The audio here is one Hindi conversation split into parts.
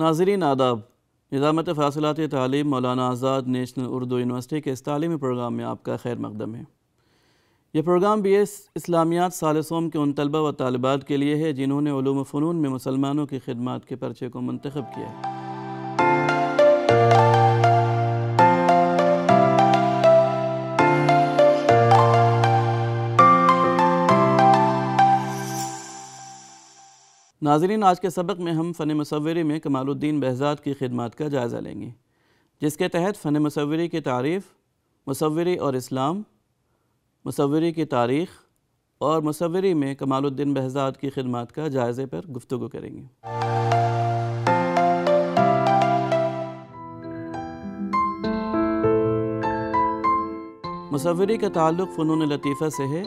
नाजरीन आदाब निज़ामत फासिलत तालीम मौलाना आज़ाद नेशनल उर्दू यूनिवर्सिटी के इस तालीमी प्रोग्राम में आपका खैर मकदम है यह प्रोग्राम बी एस इस्लामियात सालसोम के उन तलबा व तालबात के लिए है जिन्होंने ूम फ़नून में मुसलमानों की खिदमत के पर्चे को मंतखब किया है नाजरीन आज के सबक में हम फ़न मसवरे में कमालुद्दीन बहजाद की खिदमत का जायज़ा लेंगे जिसके तहत फ़न मसवरे की तारीफ़ मसवरे और इस्लाम मसवरे की तारीख़ और मसवरे में कमालुद्दीन बहजाद की खिदमत का जायज़े पर गुफ्तु करेंगे मसवरे का ताल्लुक फ़नून लतीफ़ा से है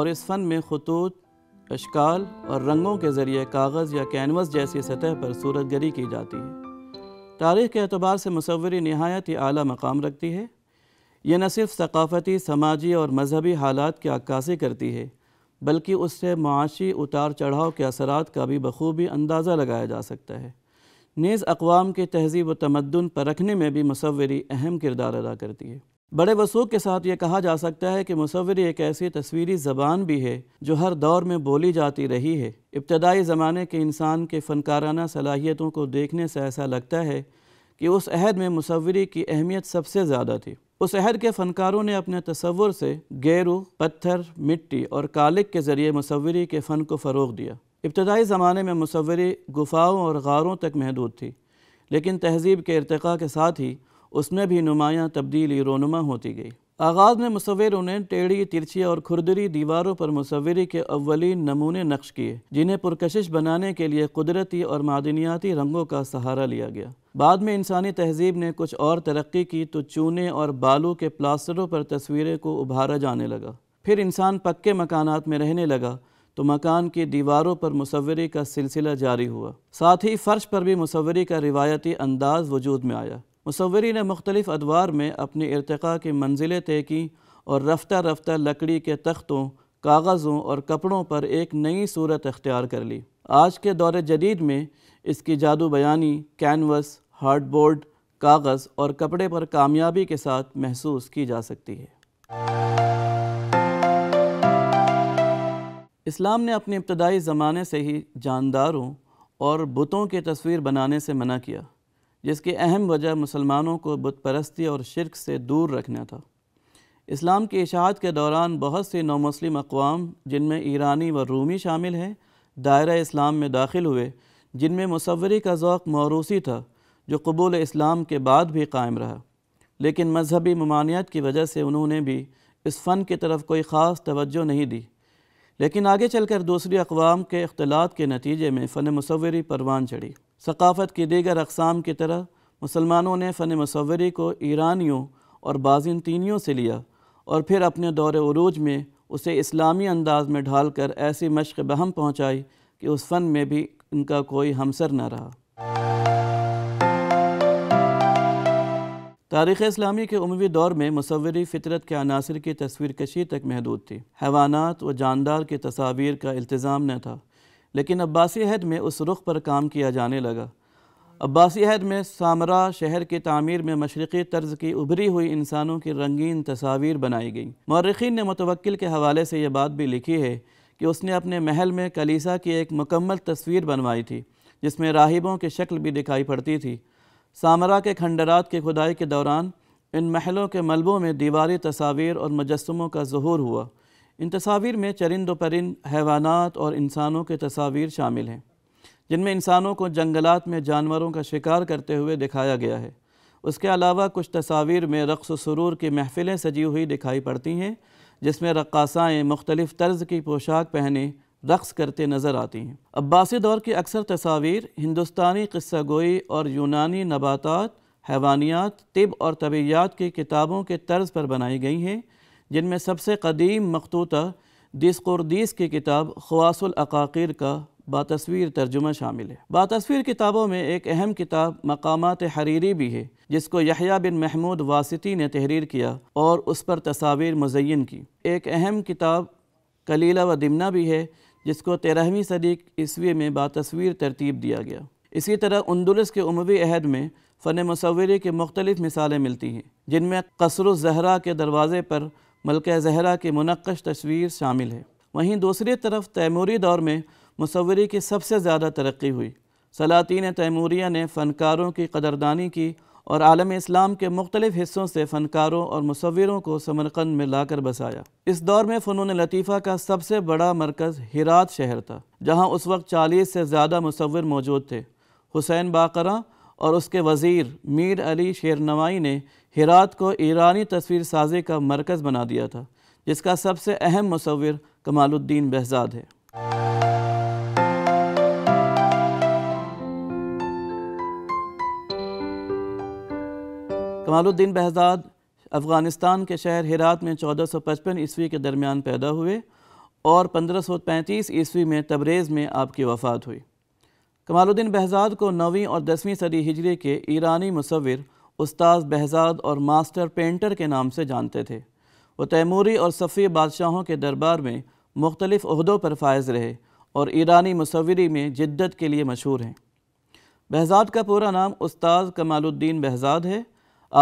और इस फ़न में खतूत अशकाल और रंगों के ज़रिए कागज़ या कैनवस जैसी सतह पर सूरत गरी की जाती है तारीख़ के अतबार से मसवरी नहायत ही अली मकाम रखती है यह न सिर्फ सकाफ़ती समाजी और मजहबी हालात की अक्कासी करती है बल्कि उससे माशी उतार चढ़ाव के असरा का भी बखूबी अंदाज़ा लगाया जा सकता है नीज़ अकवाम के तहजीब व तमदन परखने में भी मसवरी अहम किरदार अदा करती है बड़े वसूख के साथ ये कहा जा सकता है कि मुसविर एक ऐसी तस्वीरी ज़बान भी है जो हर दौर में बोली जाती रही है इब्तदाई ज़माने के इंसान के फ़नकाराना सलाहियतों को देखने से ऐसा लगता है कि उस अहद में मुसवरी की अहमियत सबसे ज़्यादा थी उस अहद के फ़नकारों ने अपने तस्वुर से गेरू पत्थर मिट्टी और कालिक के ज़रिए मुसवरी के फ़न को फ़रोग दिया इब्तदाई ज़माने में मुसवरी गुफाओं और गारों तक महदूद थी लेकिन तहजीब के अर्तक़ा के साथ ही उसमें भी नुमायाँ तब्दीली रोनुमा होती गई आगाज़ में मुसविर उन्हें टेढ़ी तिरछी और खुरदरी दीवारों पर मुसविरी के अवलिन नमूने नक्श किए जिन्हें पुरकशिश बनाने के लिए कुदरती और मादनियाती रंगों का सहारा लिया गया बाद में इंसानी तहजीब ने कुछ और तरक्की की तो चूने और बालू के प्लास्टरों पर तस्वीरें को उभारा जाने लगा फिर इंसान पक्के मकानात में रहने लगा तो मकान की दीवारों पर मुसविरी का सिलसिला जारी हुआ साथ ही फ़र्श पर भी मुसविरी का रिवायती अंदाज वजूद में आया मुसवरी ने मुख्तलिफ़ अदवार में अपनी इरतका की मंजिलें तय की और रफ्ता रफ्ता लकड़ी के तख्तों कागज़ों और कपड़ों पर एक नई सूरत अख्तियार कर ली आज के दौर जदीद में इसकी जादू बयानी कैनवस हार्डबोर्ड कागज़ और कपड़े पर कामयाबी के साथ महसूस की जा सकती है इस्लाम ने अपने इब्तदाई ज़माने से ही जानदारों और बुतों की तस्वीर बनाने से मना किया जिसकी अहम वजह मुसलमानों को बुत परस्ती और शिरक से दूर रखना था इस्लाम के इशात के दौरान बहुत से नौमुस्लिम अकवाम जिनमें ईरानी व रूमी शामिल हैं दायरा इस्लाम में दाखिल हुए जिनमें मसवरी का ओक़ मौरूसी था जो कबूल इस्लाम के बाद भी कायम रहा लेकिन मजहबी ममानियत की वजह से उन्होंने भी इस फ़न की तरफ कोई ख़ास तवज्जो नहीं दी लेकिन आगे चलकर दूसरी अकवाम के अख्तलात के नतीजे में फ़न मसवरी परवान चढ़ी सकाफ़त के दीगर अकसाम की तरह मुसलमानों ने फ़न मसवरी को ईरानियों और बाज़नतीनियों से लिया और फिर अपने दौर अरूज में उसे इस्लामी अंदाज में ढाल कर ऐसी मशक़ बहम पहुँचाई कि उस फ़न में भी इनका कोई हमसर न रहा तारीख़ इस्लामी के उमवी दौर में मसवरी फ़ितरत के अनासर की तस्वीर कशी तक महदूद थी हैवानात व जानदार की तस्वीर का इल्तज़ाम न था लेकिन अब्बासी अहद में उस रुख पर काम किया जाने लगा अब्बासी अहद में सामरा शहर की तमीर में मशरक़ी तर्ज की उभरी हुई इंसानों की रंगीन तस्वीर बनाई गई मौरखीन ने मुतवक्ल के हवाले से ये बात भी लिखी है कि उसने अपने महल में कलीसा की एक मुकम्मल तस्वीर बनवाई थी जिसमें राहिबों की शक्ल भी दिखाई पड़ती थी सामरा के खंडरात के खुदाई के दौरान इन महलों के मलबों में दीवारी तस्वीर और मुजस्मों का जहूर हुआ इन तस्वीर में चरिंद परिंद हैवानात और इंसानों के तस्वीर शामिल हैं जिनमें इंसानों को जंगलात में जानवरों का शिकार करते हुए दिखाया गया है उसके अलावा कुछ तस्वीर में रक़्स सुरूर की महफ़िलें सजी हुई दिखाई पड़ती हैं जिसमें रक्साएँ मुख्तलिफ़ तर्ज़ की पोशाक पहने रक़्स करते नज़र आती हैं अब्बासी दौर की अक्सर तस्वीर हिंदुस्तानी क़स्सा गोई और यूनानी नबातात हैवानियात तिब और तबियात की किताबों के तर्ज पर बनाई गई हैं जिनमें सबसे कदीम मखतूता दिसकुरदीस की किताब खवासलअाकिर का बातस्वीर तर्जुमा शामिल है बातस्वीर किताबों में एक अहम किताब मकामात हरीरी भी है जिसको यहिया बिन महमूद वासती ने तहरीर किया और उस पर तस्वीर मुजयन की एक अहम किताब कलीला व दिमना भी है जिसको तेरहवीं सदी ईस्वी में बातस्वीर तरतीब दिया गया इसी तरह उन्दुलस के उमवी अहद में फ़न मसवरे की मुख्तलिफ़ मिसालें मिलती हैं जिनमें कसर जहरा के दरवाज़े पर मलक जहरा की मुनक़श तस्वीर शामिल है वहीं दूसरी तरफ तैमूरी दौर में मसवरी की सबसे ज़्यादा तरक्की हुई सलातिन तैमूरिया ने फ़नकारों की कदरदानी की और आलम इस्लाम के मुख्तलिफ़ हिस्सों से फ़नकारों और मसवरों को समरकंद में लाकर बसाया इस दौर में फ़नून लतीफ़ा का सबसे बड़ा मरकज़ हिरात शहर था जहाँ उस वक्त चालीस से ज़्यादा मसवर मौजूद थे हुसैन बाकरा और उसके वज़ीर मीर अली शेरनवाई ने हिरात को ईरानी तस्वीर साजी का मरकज़ बना दिया था जिसका सबसे अहम मसविर कमालुद्दीन बहजाद है कमालुद्दीन बहजाद अफ़गानिस्तान के शहर हिरात में 1455 ईस्वी के दरमियान पैदा हुए और 1535 ईस्वी में तबरेज़ में आपकी वफ़ात हुई कमालुद्दीन बहजाद को नौवीं और दसवीं सदी हिजरी के ईरानी मुसविर उस्ताद बहजाद और मास्टर पेंटर के नाम से जानते थे वो तैमूरी और सफ़ी बादशाहों के दरबार में मुख्तलिफ अहदों पर फायज़ रहे और ईरानी मुसविरी में जिद्दत के लिए मशहूर हैं बहजाद का पूरा नाम उस्ताद कमालुद्दीन बहजाद है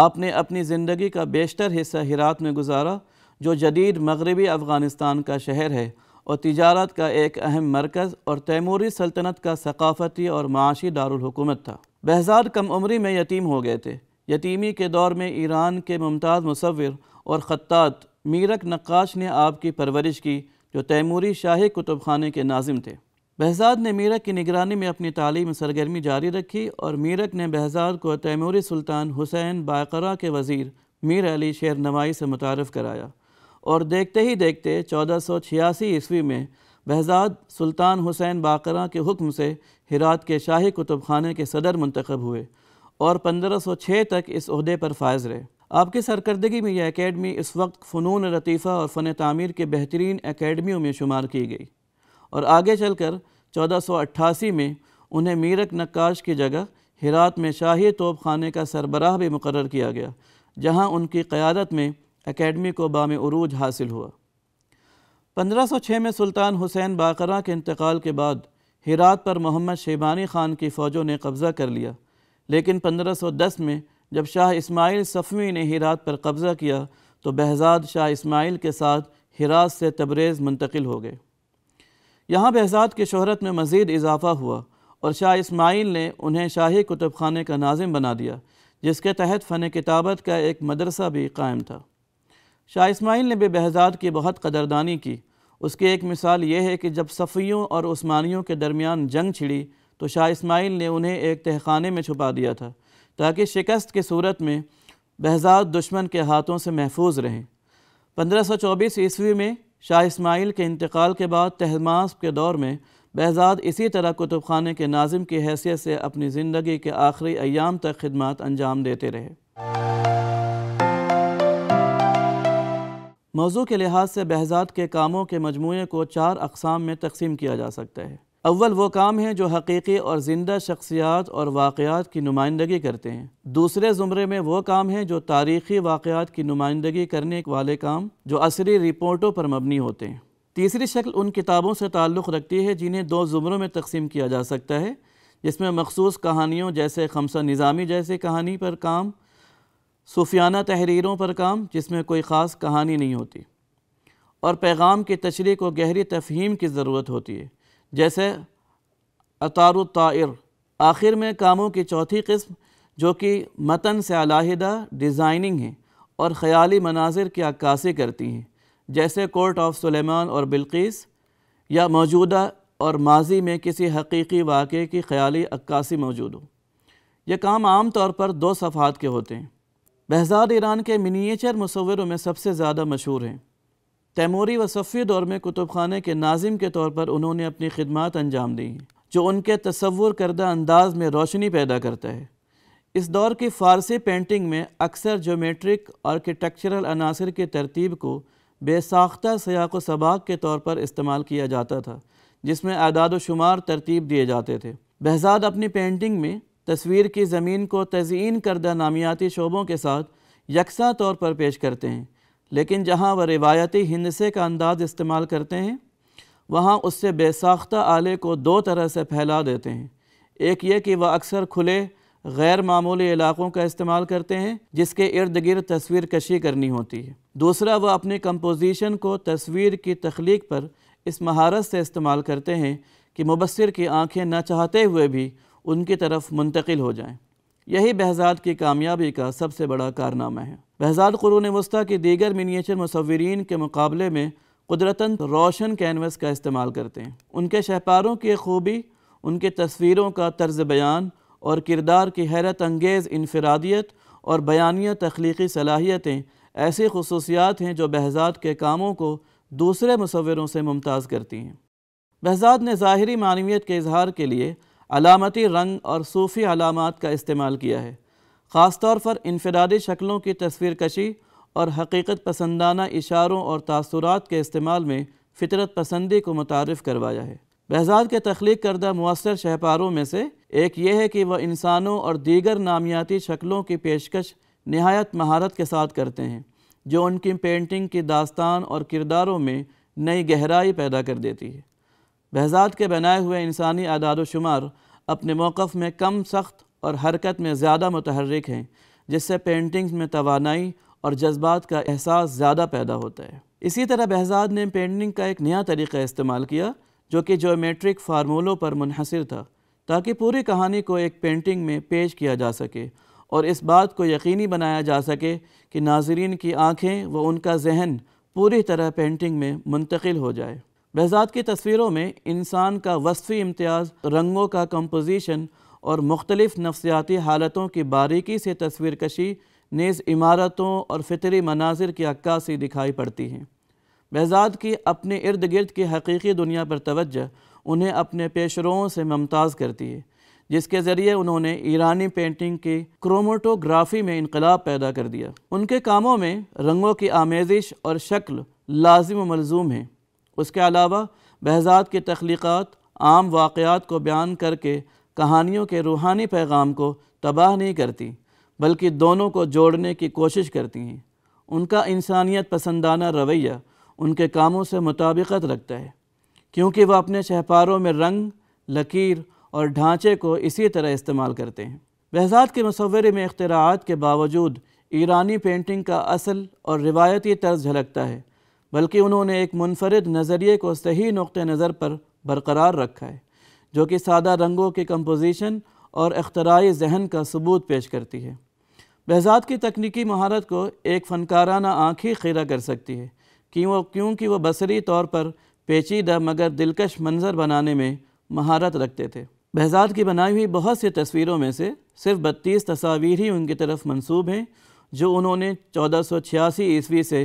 आपने अपनी ज़िंदगी का बेशतर हिस्सा हिरात में गुजारा जो जदीद मगरबी अफ़गानिस्तान का शहर है और तजारत का एक अहम मरकज़ और तैमूरी सल्तनत का सकाफ़ती और माशी दारकूमत था बहजाद कम उम्री में यतीम हो गए थे यतीमी के दौर में ईरान के मुमताज़ मुसविर और खत्त मीरक नक्काश ने आपकी परवरिश की जो तैमूरी शाही कुतुब खाने के नाजिम थे बहजाद ने मीरक की निगरानी में अपनी तालीम सरगर्मी जारी रखी और मीरक ने बहजाद को तैमूरी सुल्तान हुसैन बाकरा के वज़ीर मीर अली शेर नवाई से मुतारफ़ कराया और देखते ही देखते चौदह सौ छियासी ईस्वी में बहजाद सुल्तान हुसैन बाकरा के हुक्म से हिरात के शाही कुतुब खाने के सदर मंतखब हुए और पंद्रह सौ छः तक इस अहदे पर फायज रहे आपकी सरकर्दगी में यह अकेडमी इस वक्त फ़नून लतीफ़ा और फ़न तामीर के बेहतरीन अकेडमियों में शुमार की गई और आगे चल कर चौदह सौ अट्ठासी में उन्हें मीरक नक्काश की जगह हिरात में शाही तोप खाने का सरबराह भी मुकर किया गया जहाँ उनकी क़्यादत में एकेडमी को बाम हासिल हुआ 1506 में सुल्तान हुसैन बाकरा के इंतकाल के बाद हिरात पर मोहम्मद शेबानी ख़ान की फ़ौजों ने कब्ज़ा कर लिया लेकिन 1510 में जब शाह इस्माइल सफ़वी ने हिरात पर कब्ज़ा किया तो बहजाद शाह इस्माइल के साथ हिरात से तबरेज़ मुंतकिल हो गए यहाँ बहजाद की शहरत में मज़ीद इजाफ़ा हुआ और शाह इस्माइल ने उन्हें शाही कुतुब खाने का नाजिम बना दिया जिसके तहत फ़न किताबत का एक मदरसा भी कायम था शाह इसमाइल ने बेबहजाद की बहुत कदरदानी की उसकी एक मिसाल यह है कि जब सफ़ियों और उस्मानियों के दरमियान जंग छिड़ी तो शाह इसमाइल ने उन्हें एक तहखाने में छुपा दिया था ताकि शिकस्त की सूरत में बहजाद दुश्मन के हाथों से महफूज रहें पंद्रह सौ चौबीस ईस्वी में शाह इसमाइल के इंतकाल के बाद तहमास के दौर में बहजाद इसी तरह कुतुब खाने के नाजिम की हैसियत से अपनी ज़िंदगी के आखिरी अयाम तक खदमात अंजाम देते रहे मौजू के लिहाज से बहजात के कामों के मजमू को चार अकसाम में तकसीम किया जा सकता है अव्वल वो काम हैं जो हकीकी और ज़िंदा शख्सियात और वाक़ात की नुमाइंदगी करते हैं दूसरे ज़ुमरे में वो काम हैं जो तारीख़ी वाक़ात की नुमाइंदगी करने वाले काम जो असरी रिपोर्टों पर मबनी होते हैं तीसरी शक्ल उन किताबों से ताल्लुक़ रखती है जिन्हें दो ज़ुमरों में तकसीम किया जा सकता है जिसमें मखसूस कहानियों जैसे खमसा निज़ामी जैसी कहानी पर काम सूफियाना तहरीरों पर काम जिसमें कोई ख़ास कहानी नहीं होती और पैगाम की तशरी को गहरी तफहीम की ज़रूरत होती है जैसे अतार तायर आखिर में कामों की चौथी किस्म जो कि मतन से अलाहदा डिज़ाइनिंग है और ख़याली मनाजिर की अक्सी करती हैं जैसे कोर्ट ऑफ सुलेमान और बिल्किस या मौजूदा और माजी में किसी हकीकी वाक़े की ख़याली अक्कासी मौजूद हो यह काम आम तौर पर दो सफ़ात के होते हैं बहजाद ईरान के मिनीचर मसवरों में सबसे ज़्यादा मशहूर हैं तैमूरी व सफ़ी दौर में कुतुब खाने के नाजिम के तौर पर उन्होंने अपनी खिदमत अंजाम दी जो उनके तस्वुर करदा अंदाज में रोशनी पैदा करता है इस दौर की फ़ारसी पेंटिंग में अक्सर जोमेट्रिक आर्किटेक्चरल अनासर की तरतीब को बेसाख्ता सयाक व सबाक के तौर पर इस्तेमाल किया जाता था जिसमें आदाद शुमार तरतीब दिए जाते थे बहजाद अपनी पेंटिंग में तस्वीर की ज़मीन को तज़ीन करदा नामियाती शोबों के साथ यकसा तौर पर पेश करते हैं लेकिन जहाँ वह रिवायती हिंदसे का अंदाज इस्तेमाल करते हैं वहाँ उससे बेसाख्ता आले को दो तरह से फैला देते हैं एक ये कि वह अक्सर खुले गैर मामूली इलाक़ों का इस्तेमाल करते हैं जिसके इर्द गिर्द तस्वीर कशी करनी होती है दूसरा वह अपनी कंपोजिशन को तस्वीर की तख्लीक पर इस महारत से इस्तेमाल करते हैं कि मुबसर की आँखें न चाहते हुए भी उनकी तरफ मुंतकिल हो जाएँ यही बहजाद की कामयाबी का सबसे बड़ा कारनामा है बहजाद क़रून वस्ती के दीगर मिनिएचर मसवरीन के मुकाबले में कुदरतन रोशन कैनवस का इस्तेमाल करते हैं उनके शहपारों की खूबी उनके तस्वीरों का तर्ज बयान और किरदार की हैरत अंगेज़ इनफरादियत और बयानिया तख्लीकी सलाहियतें ऐसी खसूसियात हैं जो बहजाद के कामों को दूसरे मसवरों से मुमताज़ करती हैं बहजाद ने ज़ाहरी मानवीत के इजहार के लिए अलामती रंग और सूफ़ी अलामत का इस्तेमाल किया है ख़ास तौर पर इनफरादी शक्लों की तस्वीर कशी और हकीकत पसंदाना इशारों और तासरात के इस्तेमाल में फितरत पसंदी को मुतारफ़ करवाया है बहजाद के तख्लीक करदा मؤसर शहपारों में से एक ये है कि वह इंसानों और दीगर नामियाती शक्लों की पेशकश नहायत महारत के साथ करते हैं जो उनकी पेंटिंग की दास्तान और किरदारों में नई गहराई पैदा कर देती है बहजात के बनाए हुए इंसानी आदाद शुमार अपने मौक़ में कम सख्त और हरकत में ज़्यादा मतहरक हैं जिससे पेंटिंग्स में तोानाई और जज्बात का एहसास ज़्यादा पैदा होता है इसी तरह बहजाद ने पेंटिंग का एक नया तरीका इस्तेमाल किया जो कि जोमेट्रिक फार्मूलों पर मुनहसर था ताकि पूरी कहानी को एक पेंटिंग में पेश किया जा सके और इस बात को यकीनी बनाया जा सके कि नाजरीन की आँखें व उनका जहन पूरी तरह पेंटिंग में मुंतकिल हो जाए बहजाद की तस्वीरों में इंसान का वसफ़ी इम्तियाज़ रंगों का कंपोजिशन और मुख्तलिफ़ नफसियाती हालतों की बारीकी से तस्वीर कशी नेज़ इमारतों और फितरी मनाजिर की अक्सी दिखाई पड़ती हैं बहजाद की अपने इर्द गिर्द की हकीकी दुनिया पर तवज्जो उन्हें अपने पेशरों से मुमताज़ करती है जिसके ज़रिए उन्होंने ईरानी पेंटिंग की क्रोमोटोग्राफी में इनकलाब पैदा कर दिया उनके कामों में रंगों की आमेजिश और शक्ल लाजिम मलजूम है उसके अलावा बहजात की तख्लीक़ात आम वाक़ात को बयान करके कहानियों के रूहानी पैगाम को तबाह नहीं करती बल्कि दोनों को जोड़ने की कोशिश करती हैं उनका इंसानियत पसंदाना रवैया उनके कामों से मुताबिकत रखता है क्योंकि वह अपने शहपारों में रंग लकीर और ढांचे को इसी तरह इस्तेमाल करते हैं बहजात के मसवरे में अख्तरात के बावजूद ईरानी पेंटिंग का असल और रिवायती तर्ज झलकता है बल्कि उन्होंने एक मुनफरद नज़रिए को सही नुक़ नज़र पर बरकरार रखा है जो कि सादा रंगों के कम्पोजिशन और अख्तराई जहन का सबूत पेश करती है बहजात की तकनीकी महारत को एक फ़नकाराना आँख ही खीरा कर सकती है कि वो क्योंकि वह बसरी तौर पर पेचीदा मगर दिलकश मंजर बनाने में महारत रखते थे बहजात की बनाई हुई बहुत सी तस्वीरों में से सिर्फ बत्तीस तस्वीर ही उनकी तरफ मंसूब हैं जो उन्होंने चौदह सौ छियासी ईस्वी से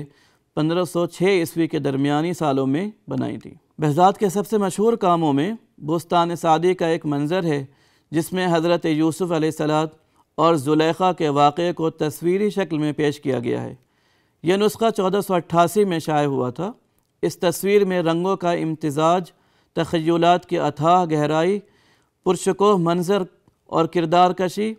1506 ईस्वी के दरमियानी सालों में बनाई थी बहजाद के सबसे मशहूर कामों में बुस्तान सादी का एक मंज़र है जिसमें हज़रत यूसुफ़ सलात और जुलेखा के वाक़े को तस्वीरी शक्ल में पेश किया गया है यह नुस्खा चौदह सौ अट्ठासी में शाये हुआ था इस तस्वीर में रंगों का इम्तजाज तखयलात की अथाह गहराई पुरशकोह मंजर और किरदार कशी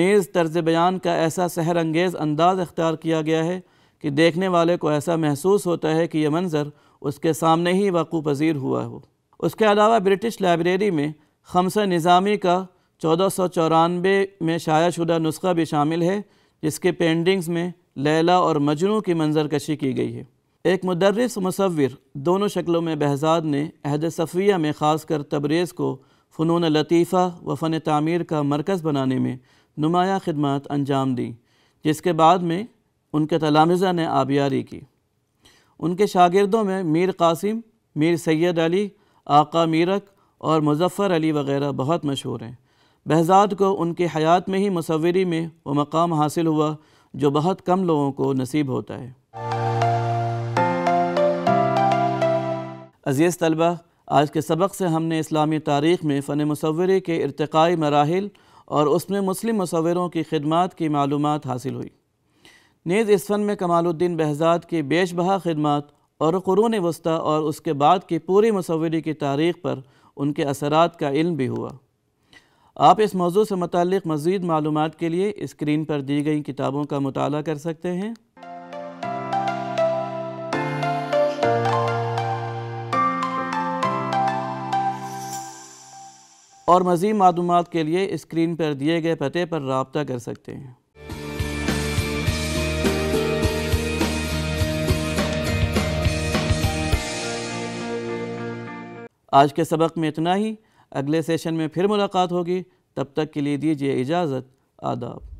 नेज़ तर्ज बयान का ऐसा सहरंगेज़ अंदाज़ अख्तियार किया गया है कि देखने वाले को ऐसा महसूस होता है कि यह मंज़र उसके सामने ही वक़ू पजीर हुआ हो उसके अलावा ब्रिटिश लाइब्रेरी में खमसा निज़ामी का चौदह सौ चौरानबे में शाया शुदा नुस्खा भी शामिल है जिसके पेंटिंग्स में लैला और मजनू की मंजर कशी की गई है एक मदरस मुसविर दोनों शक्लों में बहजाद ने अहद सफ़िया में ख़ास कर तबरेज़ को फ़नून लतीफ़ा व फ़न तमीर का मरकज़ बनाने में नुमाया खदमात अंजाम दी जिसके बाद में उनके तलामज़ा ने आबियारी की उनके शागिर्दों में मीर कासिम मीर सैयद अली आका मीरक और मुजफ़र अली वग़ैरह बहुत मशहूर हैं बहजाद को उनके हयात में ही मसवरी में वो मकाम हासिल हुआ जो बहुत कम लोगों को नसीब होता है अज़ीज़ तलबा आज के सबक से हमने इस्लामी तारीख़ में फ़न मसवरे के इरतकई मराहल और उसमें मुस्लिम मसवरों की खिदमत की मालूम हासिल हुई नेज़ फन में कमालुद्दीन बहजाद की बेशबहा बहा और क़रून वस्ती और उसके बाद की पूरी मसवरी की तारीख़ पर उनके असरात का इल्म भी हुआ आप इस मौजू से मतलब मज़ीद मालूम के लिए इस्क्रीन पर दी गई किताबों का मताल कर सकते हैं और मज़ीद मालूम के लिए इस्क्रीन पर दिए गए पते पर रबता कर सकते हैं आज के सबक में इतना ही अगले सेशन में फिर मुलाकात होगी तब तक के लिए दीजिए इजाज़त आदाब